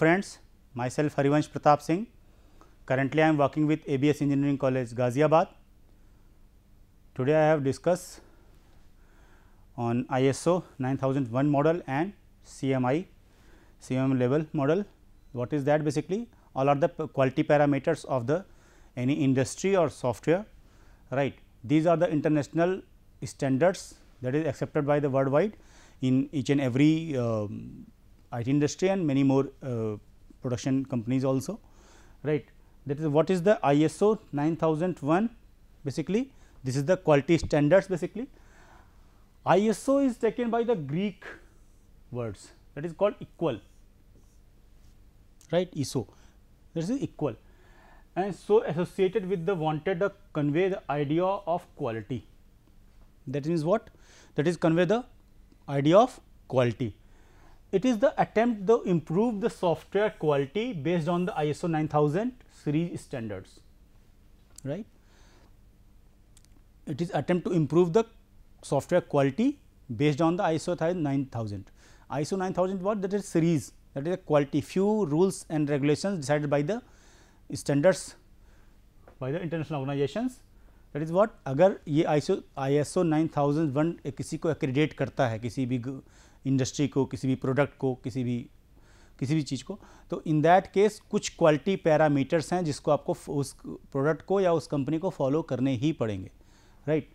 friends, myself Harivansh Pratap Singh. Currently, I am working with ABS Engineering College Ghaziabad. Today, I have discussed on ISO 9001 model and CMI, CMM level model. What is that basically? All are the quality parameters of the any industry or software, right. These are the international standards that is accepted by the worldwide in each and every um, IT industry and many more uh, production companies also right. That is what is the ISO 9001 basically this is the quality standards basically. ISO is taken by the Greek words that is called equal right ISO that is equal and so associated with the wanted to convey the idea of quality that means what that is convey the idea of quality It is the attempt to improve the software quality based on the ISO 9000 series standards, right. It is attempt to improve the software quality based on the ISO 9000. ISO 9000 what that is series that is a quality few rules and regulations decided by the standards by the international organizations that is what agar ye ISO ISO 9001 kisi ko accredit karta hai kisi bhi industry को किसी भी product को किसी भी किसी भी चीज़ को तो इन दैट केस कुछ क्वालिटी पैरामीटर्स हैं जिसको आपको उस प्रोडक्ट को या उस कंपनी को फॉलो करने ही पड़ेंगे राइट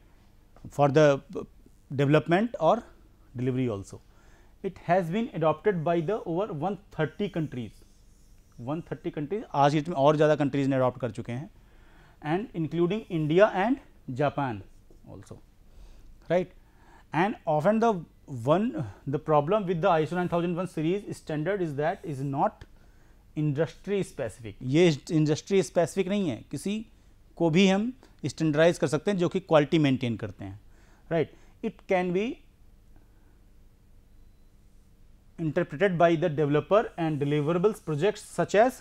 फॉर द डेवलपमेंट और delivery also it has been the over one thirty 130 one 130 countries आज इट में और ज़्यादा कंट्रीज ने अडॉप्ट कर चुके हैं and including India and Japan also right and of and the one the problem with the ISO 9001 series standard is that is not industry specific ये इंडस्ट्री स्पेसिफिक नहीं है किसी को भी हम स्टैंडर्डाइज कर सकते हैं जो कि क्वालिटी मेंटेन करते हैं right it can be interpreted by the developer and deliverables projects such as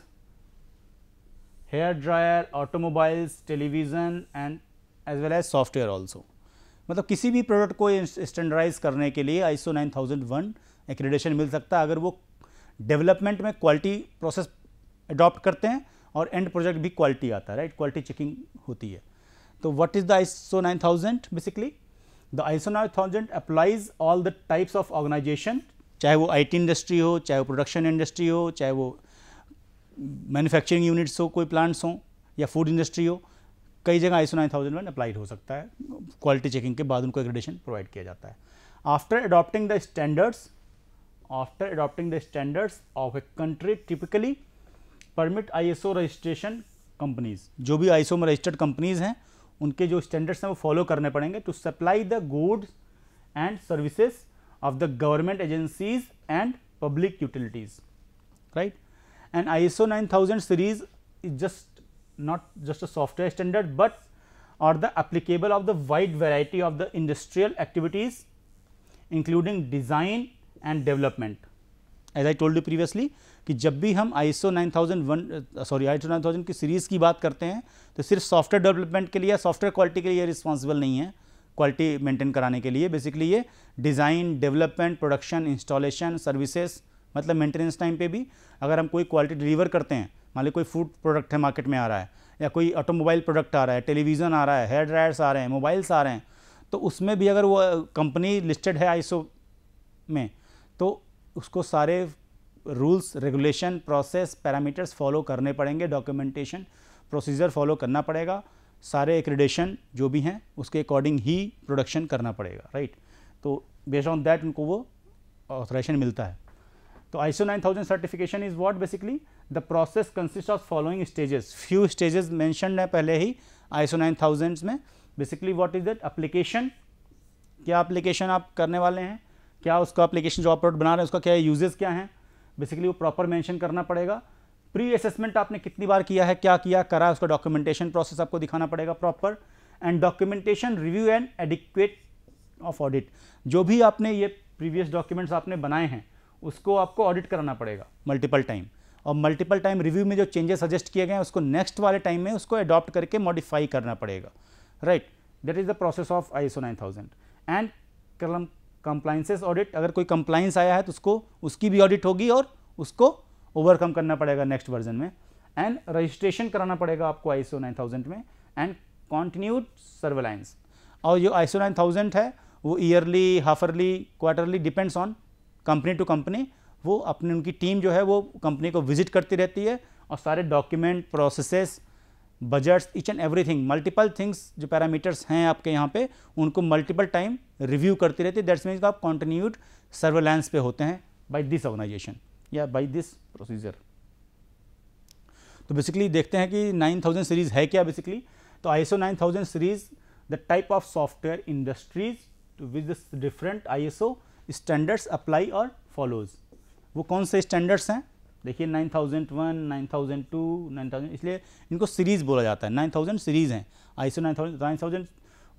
hair dryer automobiles television and as well as software also मतलब किसी भी प्रोडक्ट को स्टैंडर्डाइज करने के लिए आईएसओ 9001 एक्रेडेशन मिल सकता है अगर वो डेवलपमेंट में क्वालिटी प्रोसेस अडॉप्ट करते हैं और एंड प्रोजेक्ट भी क्वालिटी आता है राइट क्वालिटी चेकिंग होती है तो what is the ISO 9000 basically the ISO 9000 applies all the types of organization चाहे वो आईटी इंडस्ट्री हो चाहे वो प्रोडक्शन इंडस्ट्री हो चाहे वो मैन्युफैक्चरिंग यूनिट्स हो कोई प्लांट्स हों या फूड इंडस्ट्री हो कई जगह ISO nine thousand one applied हो सकता है क्वालिटी चेकिंग के बाद उनको एग्रेडेशन प्रोवाइड किया जाता है after adopting the standards after standards of a country typically permit I S O registration companies जो भी ओ में रजिस्टर्ड कंपनीज हैं उनके जो स्टैंडर्ड्स हैं वो फॉलो करने पड़ेंगे to supply the goods and services of the government agencies and public utilities right and I S O nine thousand series is just not just a software standard, but are the applicable of the wide variety of the industrial activities including design and development. As I told you previously ki jab bhi hum ISO 9001 uh, sorry ISO 9000 ki series ki baat karte hain to sirf software development ke liye software quality ke liye responsible nahi hai quality maintain karane ke liye basically ye design development production installation services मतलब maintenance time पे भी अगर हम कोई quality deliver करते हैं मान ली कोई फूड प्रोडक्ट है मार्केट में आ रहा है या कोई ऑटोमोबाइल प्रोडक्ट आ रहा है टेलीविज़न आ रहा है हेयर ड्रायर्स आ रहे हैं मोबाइल्स आ रहे हैं तो उसमें भी अगर वो कंपनी लिस्टेड है आईसो में तो उसको सारे rules regulation process parameters follow करने पड़ेंगे डॉक्यूमेंटेशन प्रोसीजर फॉलो करना पड़ेगा सारे एक्रेडेशन जो भी हैं उसके अकॉर्डिंग ही प्रोडक्शन करना पड़ेगा राइट तो बेस्ड ऑन दैट उनको वो ऑथराइजेशन मिलता है तो ISO 9000 certification is what basically the process consist of following stages few stages mentioned है पहले ही आईसो नाइन थाउजेंड्स में basically what is that application क्या अप्लीकेशन आप करने वाले हैं क्या उसका अप्लीकेशन जो आप प्रोडक्ट बना रहे हैं उसका क्या यूजेस क्या हैं बेसिकली वो प्रॉपर मैंशन करना पड़ेगा प्री असेसमेंट आपने कितनी बार किया है क्या किया करा उसका डॉक्यूमेंटेशन प्रोसेस आपको दिखाना पड़ेगा proper and documentation review and adequate of audit जो भी आपने ये प्रीवियस डॉक्यूमेंट्स आपने बनाए हैं उसको आपको ऑडिट कराना पड़ेगा मल्टीपल टाइम और मल्टीपल टाइम रिव्यू में जो चेंजेस सजेस्ट किए गए हैं उसको नेक्स्ट वाले टाइम में उसको अडॉप्ट करके मॉडिफाई करना पड़ेगा right that is the process of I S O nine thousand and कलम कंप्लाइंसेस ऑडिट अगर कोई कंप्लाइंस आया है तो उसको उसकी भी ऑडिट होगी और उसको ओवरकम करना पड़ेगा नेक्स्ट वर्जन में एंड रजिस्ट्रेशन कराना पड़ेगा आपको I S O nine thousand में एंड कॉन्टिन्यूड सर्वेलाइंस और जो I S O nine thousand है वो yearly half yearly quarterly depends on company to company वो अपनी उनकी टीम जो है वो कंपनी को विजिट करती रहती है और सारे document processes budgets each and everything multiple things जो पैरामीटर्स हैं आपके यहाँ पे उनको मल्टीपल टाइम रिव्यू करती रहती है दैट्स मीन्स आप कॉन्टिन्यूड सर्वेलेंस पे होते हैं बाई दिस ऑर्गेनाइजेशन या बाई दिस प्रोसीजर तो बेसिकली देखते हैं कि 9000 सीरीज़ है क्या बेसिकली तो ISO 9000 series the type of software industries to with I different O standards apply और फॉलोज़ वो कौन से स्टैंडर्ड्स हैं देखिए 9001, 9002, 9000 इसलिए इनको सीरीज बोला जाता है 9000 सीरीज हैं आईसो 9000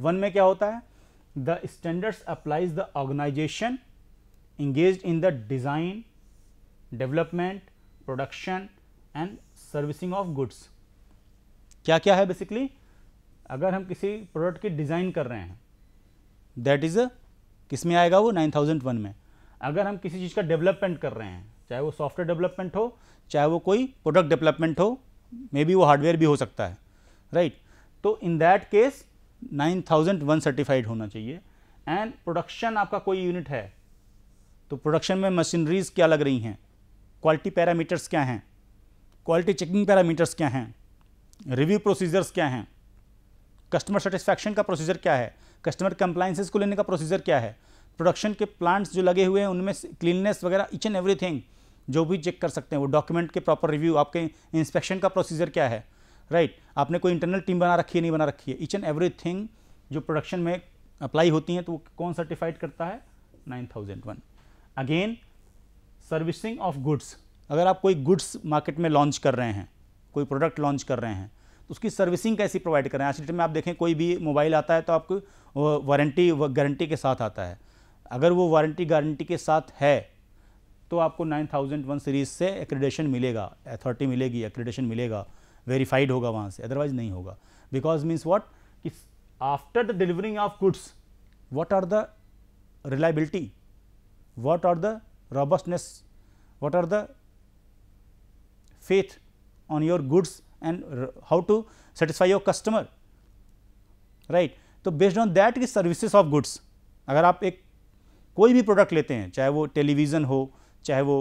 9001 में क्या होता है the standards applies the organization engage in the design development production and servicing of goods क्या क्या है बेसिकली अगर हम किसी प्रोडक्ट की डिज़ाइन कर रहे हैं दैट इज़ किस में आएगा वो 9001 में अगर हम किसी चीज़ का डेवलपमेंट कर रहे हैं चाहे वो सॉफ्टवेयर डेवलपमेंट हो चाहे वो कोई प्रोडक्ट डेवलपमेंट हो मे बी वो हार्डवेयर भी हो सकता है राइट right? तो इन दैट केस 9001 सर्टिफाइड होना चाहिए एंड प्रोडक्शन आपका कोई यूनिट है तो प्रोडक्शन में मशीनरीज क्या लग रही हैं क्वालिटी पैरामीटर्स क्या हैं क्वालिटी चेकिंग पैरामीटर्स क्या हैं रिव्यू प्रोसीजर्स क्या हैं कस्टमर सेटिस्फैक्शन का प्रोसीजर क्या है कस्टमर कंप्लाइंसेस को लेने का प्रोसीजर क्या है प्रोडक्शन के प्लांट्स जो लगे हुए हैं उनमें क्लीननेस वगैरह इच एंड एवरीथिंग जो भी चेक कर सकते हैं वो डॉक्यूमेंट के प्रॉपर रिव्यू आपके इंस्पेक्शन का प्रोसीजर क्या है राइट right? आपने कोई इंटरनल टीम बना रखी है नहीं बना रखी है इच एंड एवरी जो प्रोडक्शन में अप्लाई होती हैं तो वो कौन सर्टिफाइड करता है nine again servicing of goods अगर आप कोई गुड्स मार्केट में लॉन्च कर रहे हैं कोई प्रोडक्ट लॉन्च कर रहे हैं तो उसकी सर्विसिंग कैसी प्रोवाइड कर रहे हैं आज डेट में आप देखें कोई भी मोबाइल आता है तो आपको वारंटी व गारंटी के साथ आता है अगर वो वारंटी गारंटी के साथ है तो आपको 9001 सीरीज़ से एक्रेडेशन मिलेगा अथॉरिटी मिलेगी एक्रेडेशन मिलेगा वेरीफाइड होगा वहाँ से अदरवाइज नहीं होगा बिकॉज मीन्स वॉट कि after the delivering of goods what are the reliability what are the robustness what are the faith on your goods and how to satisfy your customer right तो based on that की services of goods अगर आप एक कोई भी product लेते हैं चाहे वो टेलीविज़न हो चाहे वो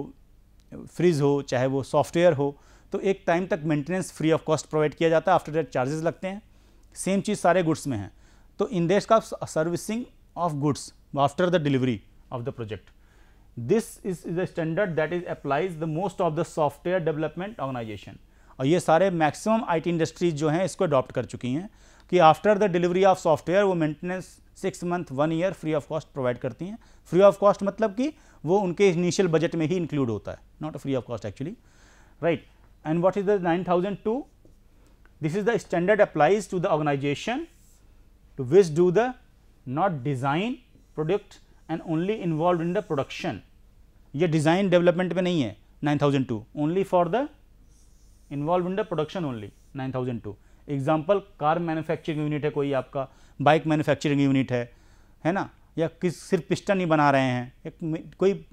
फ्रिज हो चाहे वो सॉफ्टवेयर हो तो एक टाइम तक maintenance free of cost provide किया जाता है आफ्टर डेट चार्जेस लगते हैं सेम चीज़ सारे गुड्स में है तो इन देश का servicing of goods after the delivery of the project this is the standard that is applies the most of the software development organization और ये सारे मैक्सिमम आईटी इंडस्ट्रीज जो हैं इसको अडॉप्ट कर चुकी हैं कि after the delivery of software वो maintenance six month one year free of cost provide करती हैं फ्री ऑफ कॉस्ट मतलब कि वो उनके इनिशियल बजट में ही इंक्लूड होता है not free of cost actually right and what is the nine thousand two this is the standard applies to the organization to which do the not design product and only involve in the production यह design development में नहीं है nine thousand two only for the involve in the production only nine thousand two example car manufacturing unit है कोई आपका bike manufacturing unit है है ना या किस सिर्फ पिस्टन ही बना रहे हैं एक कोई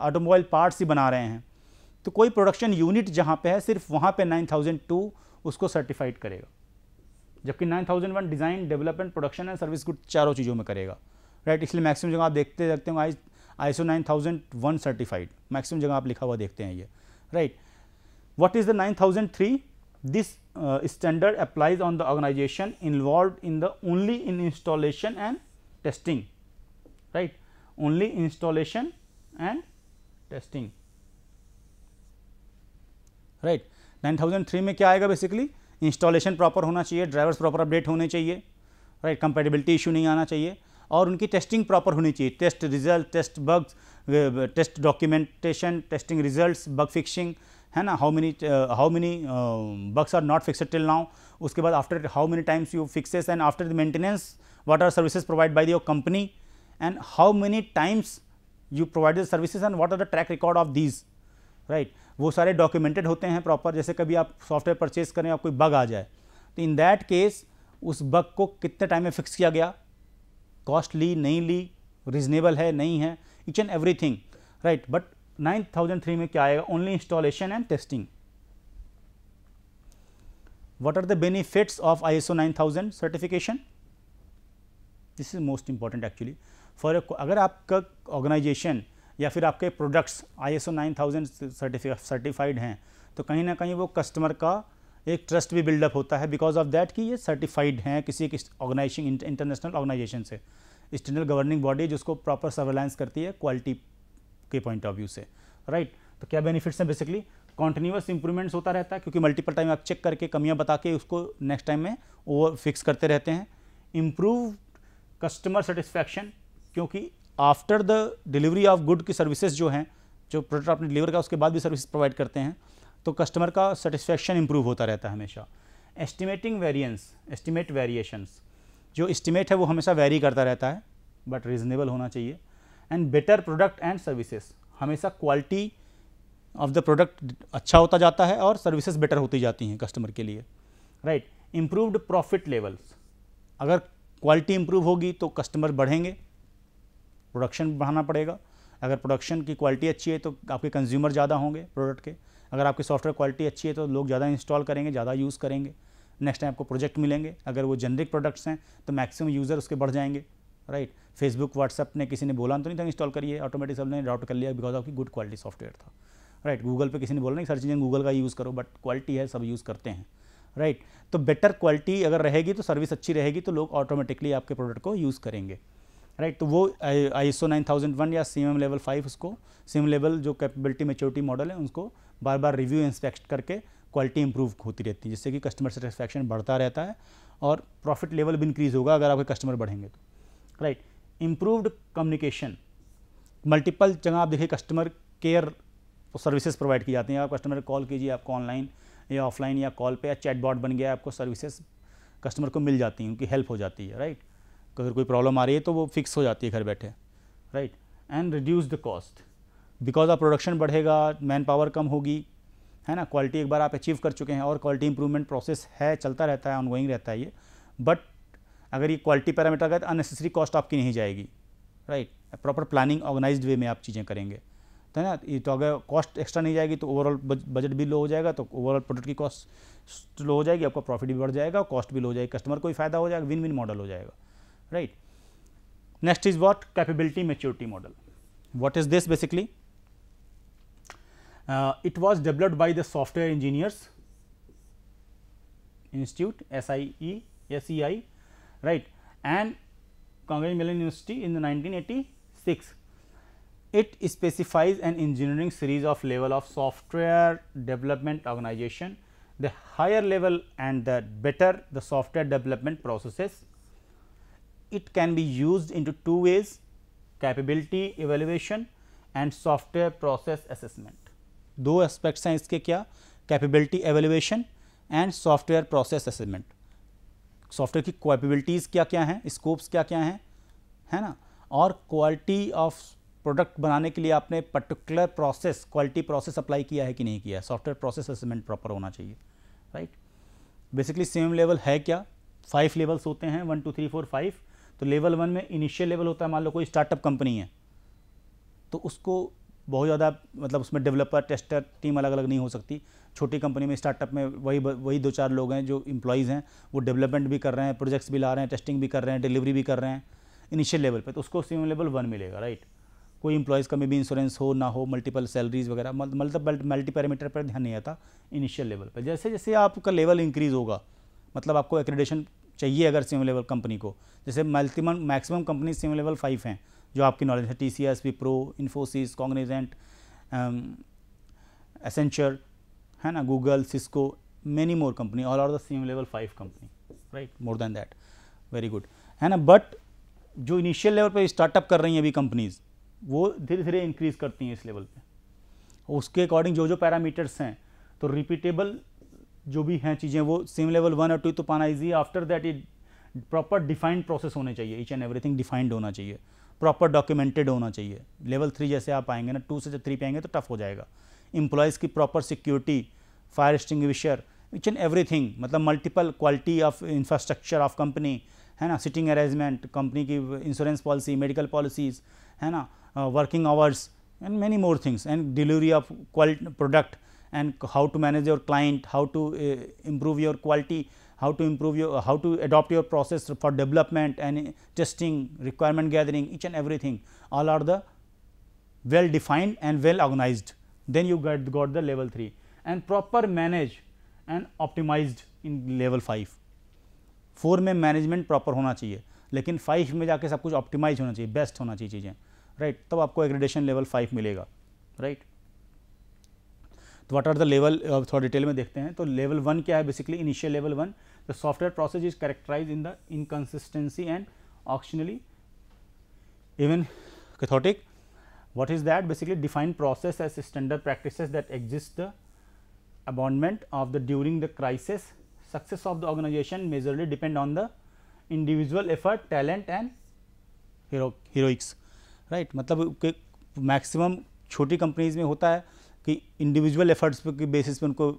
ऑटोमोबाइल पार्ट्स ही बना रहे हैं तो कोई प्रोडक्शन यूनिट जहाँ पे है सिर्फ वहाँ पे 9002 उसको सर्टिफाइड करेगा जबकि 9001 design development production and service good चारों चीज़ों में करेगा राइट इसलिए मैक्सिमम जगह आप देखते देखते हो I ISO nine certified maximum जगह आप लिखा हुआ देखते हैं ये right what is the nine thousand three this uh, standard applies on the organization involved in the only in installation and testing right only installation and testing right 9003 में क्या आएगा बेसिकली इंस्टॉलेशन प्रॉपर होना चाहिए drivers proper update होने चाहिए right compatibility issue नहीं आना चाहिए और उनकी टेस्टिंग प्रॉपर होनी चाहिए test result test bugs test documentation testing result bug fixing है ना how many how many bugs are not fixed till now उसके बाद after how many times you fixes and after the maintenance are are provide provided your company and how many times you provide the services and what are the track record of these right वो सारे documented होते हैं proper जैसे कभी आप software purchase करें आप कोई बग आ जाए तो इन दैट केस उस बग को कितने टाइम में फिक्स किया गया कॉस्ट ली नहीं ली रीजनेबल है नहीं है each and thing right but nine thousand three में क्या आएगा only installation and testing are the benefits of I S O nine thousand certification this is most important actually for अगर आपका ऑर्गेनाइजेशन या फिर आपके products I S O thousand 9000 certified हैं तो कहीं ना कहीं वो कस्टमर का एक ट्रस्ट भी बिल्डअप होता है बिकॉज ऑफ दैट कि ये सर्टिफाइड हैं किसी एक ऑर्गेनाइजिंग इंटरनेशनल ऑर्गेनाइजेशन से स्टैंडर्ड गवर्निंग बॉडी जिसको प्रॉपर सर्वेलेंस करती है क्वालिटी के पॉइंट ऑफ व्यू से राइट तो क्या बेनिफिट्स हैं बेसिकली कॉन्टिन्यूस इंप्रूवमेंट्स होता रहता है क्योंकि मल्टीपल टाइम आप चेक करके कमियां बता के उसको नेक्स्ट टाइम में ओवर फिक्स करते रहते हैं इम्प्रूव कस्टमर सेटिस्फैक्शन क्योंकि after the delivery of good की सर्विसेज जो हैं जो प्रोडक्ट आपने डिलीवर किया उसके बाद भी सर्विस प्रोवाइड करते हैं तो कस्टमर का सेटिस्फैक्शन इंप्रूव होता रहता है हमेशा एस्टिमेटिंग वेरियंस एस्टिमेट वेरिएशंस जो एस्टिमेट है वो हमेशा वेरी करता रहता है बट रीज़नेबल होना चाहिए and better product and services हमेशा क्वालिटी ऑफ द प्रोडक्ट अच्छा होता जाता है और सर्विसेज बेटर होती जाती हैं कस्टमर के लिए राइट इम्प्रूवड प्रॉफिट लेवल्स अगर क्वालिटी इम्प्रूव होगी तो कस्टमर बढ़ेंगे प्रोडक्शन बढ़ाना पड़ेगा अगर प्रोडक्शन की क्वालिटी अच्छी है तो आपके कंज्यूमर ज़्यादा होंगे प्रोडक्ट के अगर आपकी सॉफ्टवेयर क्वालिटी अच्छी है तो लोग ज़्यादा इंस्टॉल करेंगे ज़्यादा यूज़ करेंगे नेक्स्ट टाइम आपको प्रोजेक्ट मिलेंगे अगर वो जेनरिक प्रोडक्ट्स हैं तो मैक्सिमम यूज़र उसके बढ़ जाएंगे राइट फेसबुक व्हाट्सअप ने किसी ने बोला तो नहीं था इंस्टॉल करिए ऑटोमेटिक ने डाउट कर लिया बिकॉज की गुड क्वालिटी सॉफ्टवेयर था राइट गूगल पे किसी ने बोला नहीं सर्च इंजन गूगल का यूज़ करो बट क्वालिटी है सब यूज़ करते हैं राइट right? तो बेटर क्वालिटी अगर रहेगी तो सर्विस अच्छी रहेगी तो लोग ऑटोमेटिकली आपके प्रोडक्ट को यूज़ करेंगे राइट right? तो वो आई एस ओ या सी लेवल फाइव उसको सिम लेवल जो कैपेबिलिटी मेच्योरिटी मॉडल है उसको बार बार रिव्यू इंस्पेक्ट करके क्वालिटी इंप्रूव होती रहती है जिससे कि कस्टमर सेटिस्फैक्शन बढ़ता रहता है और प्रॉफिट लेवल भी इंक्रीज़ होगा अगर आपके कस्टमर बढ़ेंगे तो राइट इम्प्रूव्ड कम्युनिकेशन मल्टीपल जगह आप देखिए कस्टमर केयर सर्विसेज प्रोवाइड की जाती हैं आप कस्टमर कॉल कीजिए आपको ऑनलाइन या ऑफलाइन या कॉल पे या चैटबॉट बन गया आपको सर्विसेज कस्टमर को मिल जाती हैं उनकी हेल्प हो जाती है राइट अगर कोई प्रॉब्लम आ रही है तो वो फिक्स हो जाती है घर बैठे right and reduce the cost because of production बढ़ेगा मैन पावर कम होगी है ना क्वालिटी एक बार आप अचीव कर चुके हैं और क्वालिटी इंप्रूवमेंट प्रोसेस है चलता रहता है ऑनगोइंग रहता है ये बट अगर ये क्वालिटी पैरामीटर का तो अननेसेसरी कॉस्ट आपकी नहीं जाएगी right proper planning organized way में आप चीज़ें करेंगे तो है ना ये तो अगर कॉस्ट एक्स्ट्रा नहीं जाएगी तो ओवरऑल बजट भी लो हो जाएगा तो ओवरऑल प्रोडक्ट की कॉस्ट लो हो जाएगी आपका प्रॉफिट भी बढ़ जाएगा कॉस्ट भी लो हो जाएगी कस्टमर को भी फायदा हो जाएगा विन विन मॉडल हो जाएगा right next is what capability maturity model what is this basically it was developed by the software engineers institute S I E S E I right and Carnegie Mellon University in the 1986. It specifies an engineering series of level of software development organization. The higher level and the better the software development processes. It can be used into two ways capability evaluation and software process assessment. दो aspects are capability evaluation and software process assessment. Software की capabilities क्या क्या हैं scopes क्या क्या हैं है ना और क्वालिटी ऑफ प्रोडक्ट बनाने के लिए आपने particular process quality process apply किया है कि नहीं किया है सॉफ्टवेयर प्रोसेस असेसमेंट प्रॉपर होना चाहिए राइट बेसिकली सेम लेवल है क्या फाइव लेवल्स होते हैं one two three four five तो लेवल वन में इनिशियल लेवल होता है मान लो कोई स्टार्टअप कंपनी है तो उसको बहुत ज़्यादा मतलब उसमें डेवलपर टेस्टर टीम अलग अलग नहीं हो सकती छोटी कंपनी में स्टार्टअप में वही वही दो चार लोग हैं जो इम्प्लॉइज हैं वो डेवलपमेंट भी कर रहे हैं प्रोजेक्ट्स भी ला रहे हैं टेस्टिंग भी कर रहे हैं डिलीवरी भी कर रहे हैं इनिशियल लेवल पर तो उसको सिम लेवल वन मिलेगा राइट कोई इंप्लॉयज़ का मे भी इंश्योरेंस हो ना हो मल्टीपल सैलरीज वगैरह मतलब मल्टी पैरामीटर पर ध्यान नहीं आता इनिशियल लेवल पर जैसे जैसे आपका लेवल इंक्रीज़ होगा मतलब आपको एक्रेडेशन चाहिए अगर सीम लेवल कंपनी को जैसे maximum maximum company CMM level five हैं जो आपकी नॉलेज है टी सी एस प्रो इन्फोसिस कॉन्ग्नीजेंट एसेंचर है ना Google Cisco many more company all are the same level five company right more than that very good है ना बट जो इनिशियल लेवल पर स्टार्टअप कर रही हैं अभी कंपनीज वो धीरे धीरे इंक्रीज करती हैं इस लेवल पर उसके अकॉर्डिंग जो जो पैरामीटर्स हैं तो रिपीटेबल जो भी हैं चीज़ें वो सेम लेवल वन और टू तो पाना easy after that it proper defined process होने चाहिए ईच एंड एवरीथिंग डिफाइंड होना चाहिए प्रॉपर डॉक्यूमेंटेड होना चाहिए लेवल थ्री जैसे आप आएंगे ना टू से जब थ्री पे आएंगे तो टफ हो जाएगा इंप्लाइज की प्रॉपर सिक्योरिटी फायर विशर इच एंड एवरी मतलब multiple quality of infrastructure of company है ना सिटिंग अरेंजमेंट कंपनी की इंश्योरेंस पॉलिसी मेडिकल पॉलिसीज़ है ना working hours and many more things and delivery of क्वाल product and how to manage your client how to improve your quality how to improve your how to adopt your process for development and testing requirement gathering each and everything all are the well defined and well organized then you got, got the level 3 and proper manage and optimized in level 5 4 mein management proper hona chahiye lekin 5 mein jaake sab kuch optimize hona chahiye best hona chahiye cheeze right tab aapko accreditation level 5 milega right तो what are the level थोड़ा detail में देखते हैं तो level one क्या है basically initial level one The software process is characterized in the inconsistency and auctionally even cathotic. What is that? Basically define process as standard practices that exist the abandonment of the during the crisis. Success of the organization majorly depend on the individual effort, talent and hero, heroics, right? matlab ke maximum choti companies mein hota hai कि individual efforts के basis पे उनको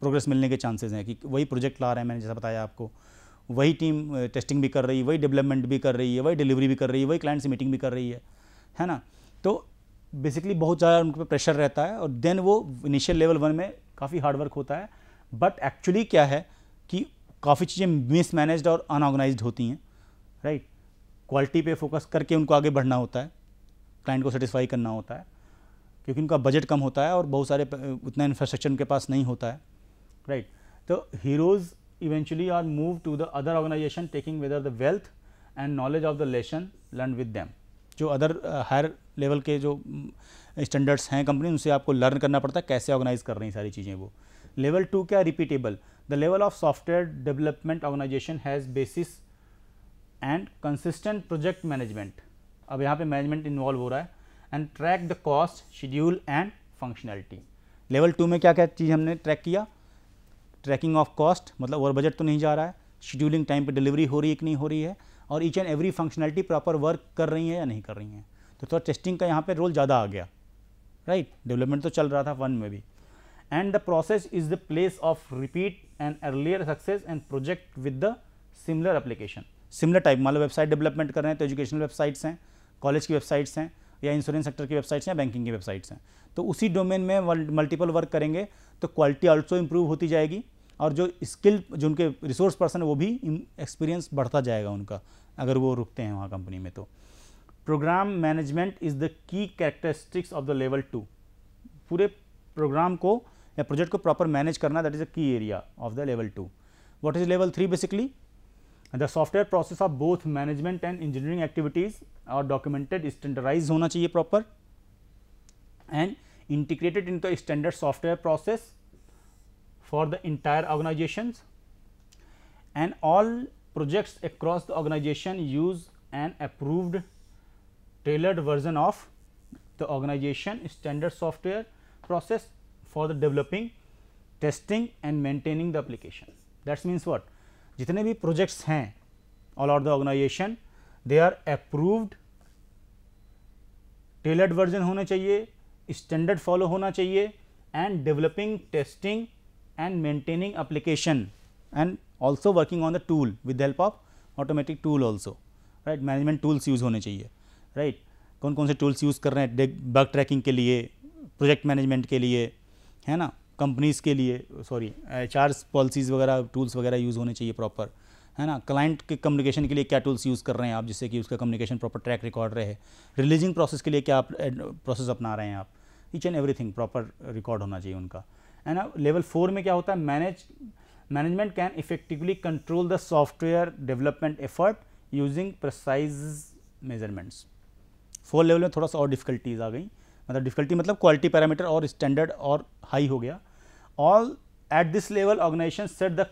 progress मिलने के chances हैं कि वही project ला रहे हैं मैंने जैसा बताया आपको वही टीम टेस्टिंग भी कर रही है वही डेवलपमेंट भी कर रही है वही डिलीवरी भी कर रही है वही क्लाइंट से मीटिंग भी कर रही है है ना तो बेसिकली बहुत ज़्यादा उनके पर प्रेशर रहता है और देन वो इनिशियल लेवल वन में काफ़ी हार्डवर्क होता है बट एक्चुअली क्या है कि काफ़ी चीज़ें मिसमैनेज और अनऑर्गनाइज होती हैं राइट क्वालिटी पे फोकस करके उनको आगे बढ़ना होता है क्लाइंट को सेटिस्फाई करना होता है क्योंकि उनका बजट कम होता है और बहुत सारे उतना इंफ्रास्ट्रक्चर उनके पास नहीं होता है राइट तो heroes eventually are move to the other organization taking whether the wealth and knowledge of the lesson learn with them जो अदर हायर लेवल के जो स्टैंडर्ड्स हैं कंपनी उनसे आपको लर्न करना पड़ता है कैसे ऑर्गेनाइज कर रही हैं सारी चीज़ें वो लेवल टू क्या repeatable the level of software development organization has basis and consistent project management अब यहाँ पे मैनेजमेंट इन्वॉल्व हो रहा है and track the cost schedule and functionality level two में क्या क्या चीज़ हमने ट्रैक किया ट्रैकिंग ऑफ कॉस्ट मतलब ओवर बजट तो नहीं जा रहा है शेड्यूलिंग टाइम पे डिलीवरी हो रही है कि नहीं हो रही है और each and every functionality proper work कर रही है या नहीं कर रही है तो थोड़ा टेस्टिंग का यहाँ पे रोल ज़्यादा आ गया राइट right? डेवलपमेंट तो चल रहा था वन में भी and the process is the place of repeat and earlier success and project with the similar application similar type मान लो वेबसाइट डेवलपमेंट कर रहे हैं तो एजुकेशनल वेबसाइट्स हैं कॉलेज की वेबसाइट्स हैं या इंश्योरेंस सेक्टर की वेबसाइट्स या बैंकिंग की वेबसाइट्स हैं तो उसी डोमेन में मल्टीपल वर्क करेंगे तो क्वालिटी ऑल्सो इम्प्रूव होती जाएगी और जो स्किल जो उनके रिसोर्स पर्सन है वो भी एक्सपीरियंस बढ़ता जाएगा उनका अगर वो रुकते हैं वहाँ कंपनी में तो program management is the key characteristics of the level two पूरे प्रोग्राम को या प्रोजेक्ट को प्रॉपर मैनेज करना that is a key area of the level two what is level three basically the software process of both management and engineering activities are documented standardized होना चाहिए proper and integrated into a standard software process for the entire organizations and all projects across the organization use an approved tailored version of the organization standard software process for the developing testing and maintaining the application that means what जितने भी projects हैं all are the organization they are approved tailored version होने चाहिए standard follow होना चाहिए and developing testing and maintaining application and also working on the tool with help of automatic tool also right management tools use होने चाहिए right right? कौन कौन से tools use कर रहे हैं बग ट्रैकिंग के लिए प्रोजेक्ट मैनेजमेंट के लिए है ना कंपनीज़ के लिए सॉरी एच पॉलिसीज़ वगैरह टूल्स वगैरह यूज़ होने चाहिए प्रॉपर है ना क्लाइंट के कम्युनिकेशन के लिए क्या टूल्स यूज़ कर रहे हैं आप जिससे कि उसका कम्युनिकेशन प्रॉपर ट्रैक रिकॉर्ड रहे रिलीजिंग प्रोसेस के लिए क्या आप प्रोसेस अपना रहे हैं आप each and everything proper record होना चाहिए उनका है ना लेवल फोर में क्या होता है manage management can effectively control the software development effort using precise measurements four level में थोड़ा सा और डिफिकल्टीज आ गई मतलब डिफिकल्टी मतलब क्वालिटी पैरामीटर और स्टैंडर्ड और हाई हो गया all at this level organization set the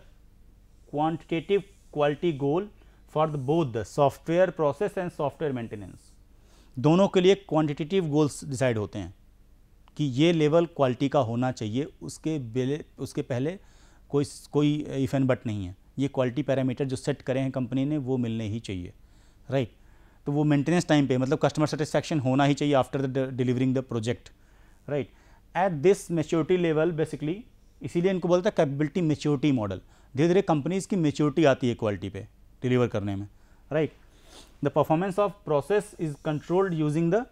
quantitative quality goal for the both the software process and software maintenance दोनों के लिए क्वान्टिटेटिव गोल्स डिसाइड होते हैं कि ये लेवल क्वालिटी का होना चाहिए उसके बेले उसके पहले कोई कोई इफ़ एंड बट नहीं है ये क्वालिटी पैरामीटर जो सेट करें हैं कंपनी ने वो मिलने ही चाहिए राइट right? तो वो मेंटेनेंस टाइम पे मतलब कस्टमर सेटिस्फैक्शन होना ही चाहिए after the delivering the project right at this maturity level basically इसीलिए इनको बोलते हैं कैपेबिलिटी मेच्योरिटी मॉडल धीरे धीरे कंपनीज़ की मेच्योरिटी आती है क्वालिटी पे डिलीवर करने में right the performance of process is controlled using the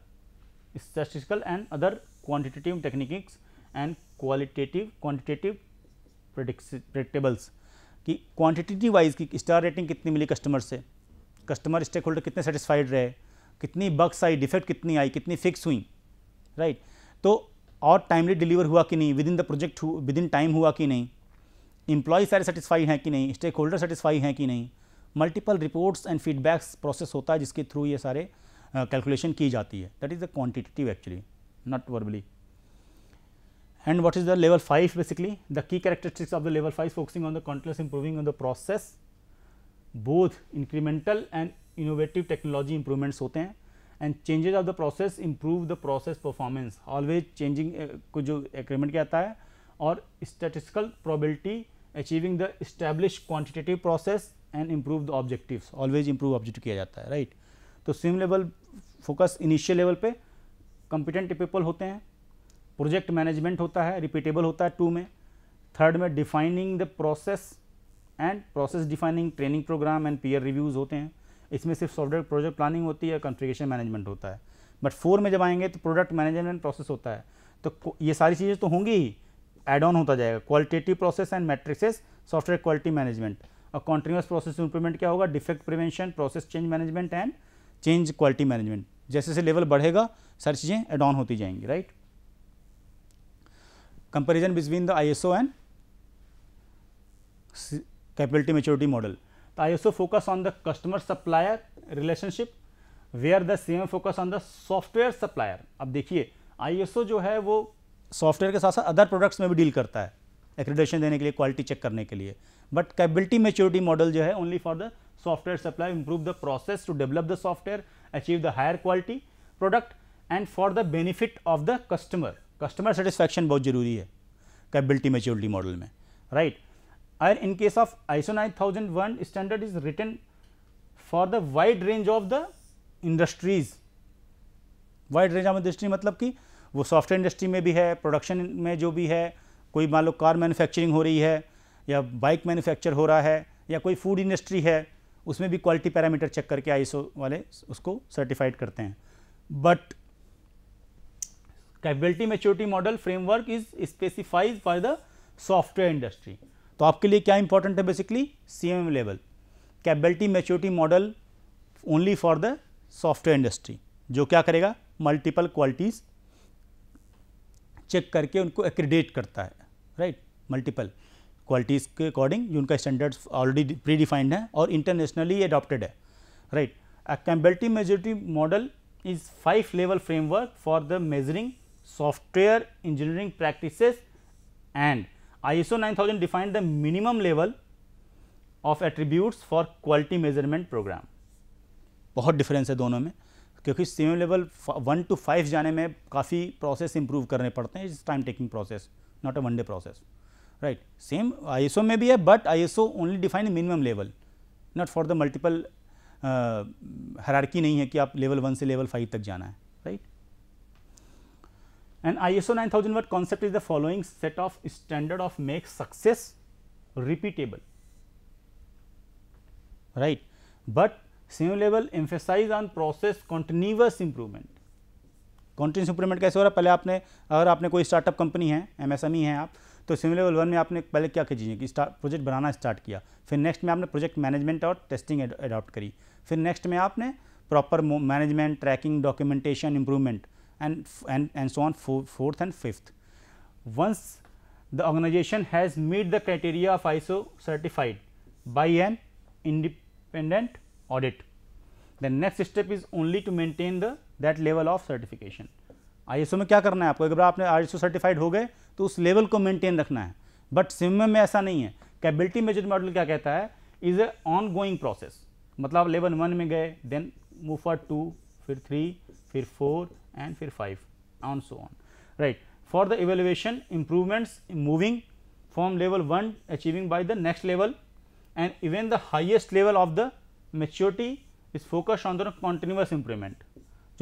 statistical and other quantitative techniques and qualitative quantitative predictables कि क्वान्टिटिटी वाइज की स्टार रेटिंग कितनी मिली कस्टमर से कस्टमर स्टेक होल्डर कितने सेटिस्फाइड रहे कितनी बक्स आई डिफेक्ट कितनी आई कितनी फिक्स हुई राइट तो और टाइमली डिलीवर हुआ कि नहीं within the project within time हुआ कि नहीं इम्प्लॉय सारे सेटिस्फाई हैं कि नहीं स्टेक होल्डर सेटिस्फाई हैं कि नहीं multiple reports and feedbacks process होता है जिसके थ्रू ये सारे कैलकुलेशन uh, की जाती है that is the quantitative actually not verbally and what is the level five basically the key characteristics of the level five focusing on the continuous improving on the process both incremental and innovative technology improvements होते हैं and changes of the process improve the process performance always changing को जो agreement जाता है और statistical probability achieving the establish quantitative process and improve the objective always improve objective किया जाता है राइट right? तो CMM level focus initial level पे कंपिटेंट पीपल होते हैं प्रोजेक्ट मैनेजमेंट होता है रिपीटेबल होता है टू में थर्ड में defining the process and process defining training program and peer reviews होते हैं इसमें सिर्फ सॉफ्टवेयर प्रोजेक्ट प्लानिंग होती है कॉन्फ़िगरेशन मैनेजमेंट होता है बट फोर में जब आएंगे तो प्रोडक्ट मैनेजमेंट प्रोसेस होता है तो ये सारी चीज़ें तो होंगी ही एड ऑन होता जाएगा qualitative process and matrices software quality management और कॉन्टिन्यूस प्रोसेस इंप्रूवमेंट क्या होगा defect prevention process change management and change quality management जैसे जैसे लेवल बढ़ेगा सारी चीज़ें एड ऑन होती जाएंगी right comparison between the I S O and capability maturity model. I also focus on the customer supplier relationship where the same focus on the software supplier. अब देखिए ISO जो है वो सॉफ्टवेयर के साथ साथ अदर प्रोडक्ट्स में भी डील करता है एक्रेडेशन देने के लिए क्वालिटी चेक करने के लिए बट कैपेबिलिटी मेच्योरिटी मॉडल जो है only for the software supply improve the process to develop the software achieve the higher quality product and for the benefit of the customer customer satisfaction बहुत जरूरी है capability maturity model में right right? Or in case of ISO 9001 standard is written for the wide range of the industries. Wide range of industry मतलब कि वो software industry में भी है प्रोडक्शन में जो भी है कोई मान लो कार मैन्युफैक्चरिंग हो रही है या बाइक मैन्युफैक्चर हो रहा है या कोई फूड इंडस्ट्री है उसमें भी क्वालिटी पैरामीटर चेक करके आईएसओ वाले उसको सर्टिफाइड करते हैं but capability maturity model framework is specified for the software industry तो आपके लिए क्या इंपॉर्टेंट है basically C M level capability maturity model only for the software industry जो क्या करेगा मल्टीपल क्वालिटीज़ चेक करके उनको एक्रीडेट करता है राइट मल्टीपल क्वालिटीज़ के अकॉर्डिंग जो उनका स्टैंडर्ड्स ऑलरेडी प्री डिफाइंड है और इंटरनेशनली अडॉप्टेड है right capability majority model is five level framework for the measuring software engineering practices and ISO 9000 defined the minimum level of attributes for quality measurement program. बहुत difference है दोनों में क्योंकि same level one two five जाने में काफ़ी process improve करने पड़ते हैं इस time taking process not a one day process right same I में भी है but I only define minimum level not for the multiple hierarchy नहीं है कि आप लेवल वन से लेवल फाइव तक जाना है And ISO what concept is the following set of standard of make success repeatable, right. But same level emphasize on process continuous improvement continuous improvement कैसे हो रहा है पहले आपने अगर आपने कोई स्टार्टअप कंपनी है एमएसएमई e है आप तो सिम लेवल वन में आपने पहले क्या क्या चीज़ें कि प्रोजेक्ट बनाना स्टार्ट किया फिर नेक्स्ट में आपने प्रोजेक्ट मैनेजमेंट और टेस्टिंग अडॉप्ट करी फिर नेक्स्ट में आपने proper management tracking documentation improvement and, and, and so on for fourth and fifth. Once the organization has meet the criteria of ISO certified by an independent audit. The next step is only to maintain the that level of certification. ISO mein kya karna hai aapko agar aapne ISO certified ho gaye to us level ko maintain rakhna hai but CMM mein aisa nahi hai capability major model kya kehta hai is a ongoing process matlab level 1 mein gaye then move move 2 two फिर three फिर four and फिर 5 on so on right for the evaluation improvements in moving from level 1 achieving by the next level and even the highest level of the maturity is focused on the continuous improvement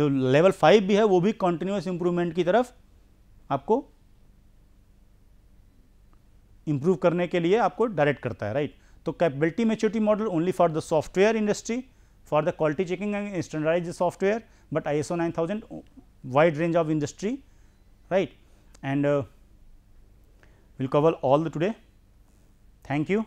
jo level 5 bhi hai wo bhi continuous improvement ki taraf aapko improve karne ke liye aapko direct karta hai right? तो capability maturity model only for the software industry for the quality checking and standardized software, but ISO 9000 wide range of industry right and uh, we will cover all the today. Thank you.